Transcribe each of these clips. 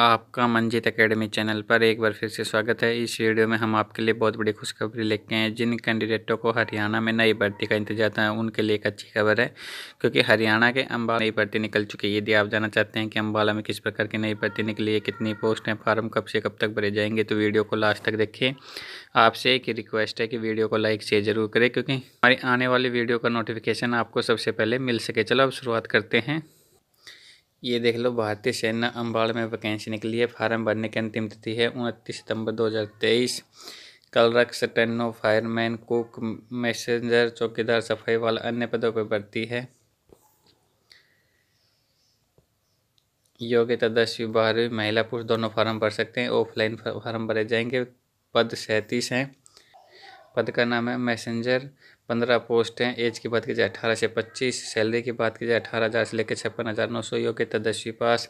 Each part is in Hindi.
आपका मंजीत एकेडमी चैनल पर एक बार फिर से स्वागत है इस वीडियो में हम आपके लिए बहुत बड़ी खुशखबरी लेके आए हैं जिन कैंडिडेटों को हरियाणा में नई भर्ती का इंतजार था उनके लिए एक अच्छी खबर है क्योंकि हरियाणा के अम्बाला नई भर्ती निकल चुकी है यदि आप जानना चाहते हैं कि अम्बाला में किस प्रकार की नई भर्ती निकली है कितनी पोस्ट हैं फार्म कब से कब तक भरे जाएंगे तो वीडियो को लास्ट तक देखिए आपसे एक रिक्वेस्ट है कि वीडियो को लाइक शेयर जरूर करें क्योंकि हमारी आने वाली वीडियो का नोटिफिकेशन आपको सबसे पहले मिल सके चलो अब शुरुआत करते हैं ये देख लो भारतीय सेना अम्बाड़ में वैकेंसी निकली है फार्म भरने की अंतिम तिथि है उनतीस सितंबर 2023 रक्स टेनो फायरमैन कुक मैसेजर चौकीदार सफाई वाला अन्य पदों पर भर्ती है योग्यता दसवीं बारहवीं महिला पुरुष दोनों फार्म भर सकते हैं ऑफलाइन फार्म भरे जाएंगे पद सैंतीस हैं पद का नाम है मैसेंजर पंद्रह पोस्ट हैं एज की बात की जाए अठारह से पच्चीस सैलरी की बात की जाए अठारह हज़ार से लेकर छप्पन हज़ार नौ सौ योग्यता दसवीं पास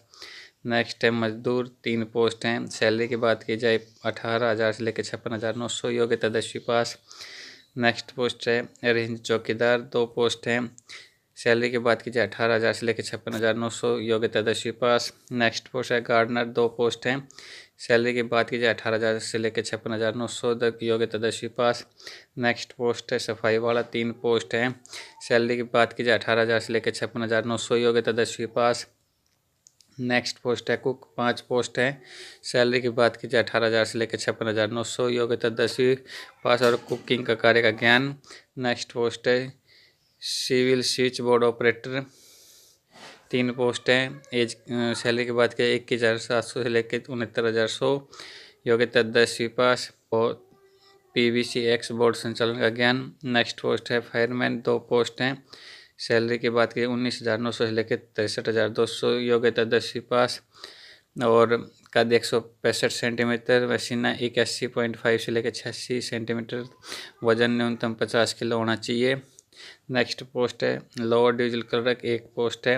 नेक्स्ट है मजदूर तीन पोस्ट हैं सैलरी की बात की जाए अठारह हज़ार से लेकर छप्पन हज़ार नौ सौ योग्यता दसवीं पास नेक्स्ट पोस्ट है रेंज चौकीदार दो पोस्ट हैं सैलरी की बात की जाए अठारह हज़ार से लेकर छप्पन हज़ार नौ सौ योग्यता दसवीं पास नेक्स्ट पोस्ट है गार्डनर दो पोस्ट हैं सैलरी की बात की जाए अठारह हज़ार से लेकर छप्पन हज़ार नौ सौ तक योग्यता दसवीं पास नेक्स्ट पोस्ट है सफाई वाला तीन पोस्ट हैं सैलरी की बात की जाए अठारह हज़ार से लेकर छप्पन हज़ार नौ सौ योग्यता दसवीं पास नेक्स्ट पोस्ट है कुक पांच पोस्ट हैं सैलरी की बात की जाए अठारह हज़ार से लेकर छप्पन हज़ार नौ सौ योग्यता दसवीं पास और कुकिंग का कार्य का ज्ञान नेक्स्ट पोस्ट है सिविल स्विच बोर्ड ऑपरेटर तीन पोस्ट हैं एज सैलरी की बात करें इक्कीस हज़ार सात सौ से लेकर उनहत्तर हज़ार सौ योग्यता दसवीं पास और P V C X board संचालन का ज्ञान नेक्स्ट पोस्ट है फायरमैन दो पोस्ट हैं सैलरी की बात करें उन्नीस हज़ार नौ सौ से लेकर तिरसठ हज़ार दो सौ योग्यता दसवीं पास और कद एक सौ पैंसठ सेंटीमीटर वसीना इक्यासी पॉइंट फाइव से लेकर छियासी सेंटीमीटर वजन न्यूनतम पचास किलो होना चाहिए नेक्स्ट पोस्ट है लोअर डिविजल क्लर्क एक पोस्ट है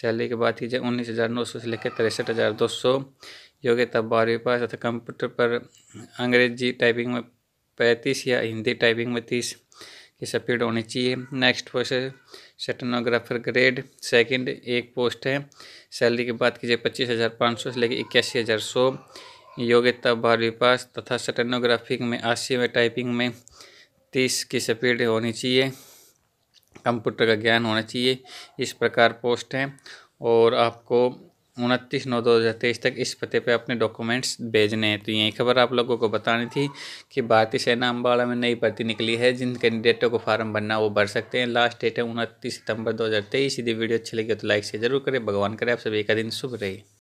सैलरी की बात की जाए उन्नीस हज़ार नौ सौ से लेकर तिरसठ हज़ार दो सौ योग्यता बारहवीं पास तथा कंप्यूटर पर अंग्रेजी टाइपिंग में पैंतीस या हिंदी टाइपिंग में तीस की स्पीड होनी चाहिए नेक्स्ट पोस्ट है सेटनोग्राफर ग्रेड सेकंड एक पोस्ट है सैलरी की बात की जाए पच्चीस हज़ार पाँच सौ से लेकर इक्यासी हज़ार सौ योग्यता बारहवीं पास तथा सेटनोग्राफिक में अस्सी में टाइपिंग में तीस की स्पीड होनी चाहिए कंप्यूटर का ज्ञान होना चाहिए इस प्रकार पोस्ट है और आपको उनतीस नौ दो हज़ार तेईस तक इस पते पे अपने डॉक्यूमेंट्स भेजने हैं तो यही खबर आप लोगों को बतानी थी कि भारतीय सेना अम्बाड़ा में नई भर्ती निकली है जिन कैंडिडेटों को फार्म भरना वो भर सकते हैं लास्ट डेट है उनतीस सितंबर तेईस यदि वीडियो अच्छी लगी तो लाइक से जरूर करें भगवान करें आप सभी का दिन शुभ रहे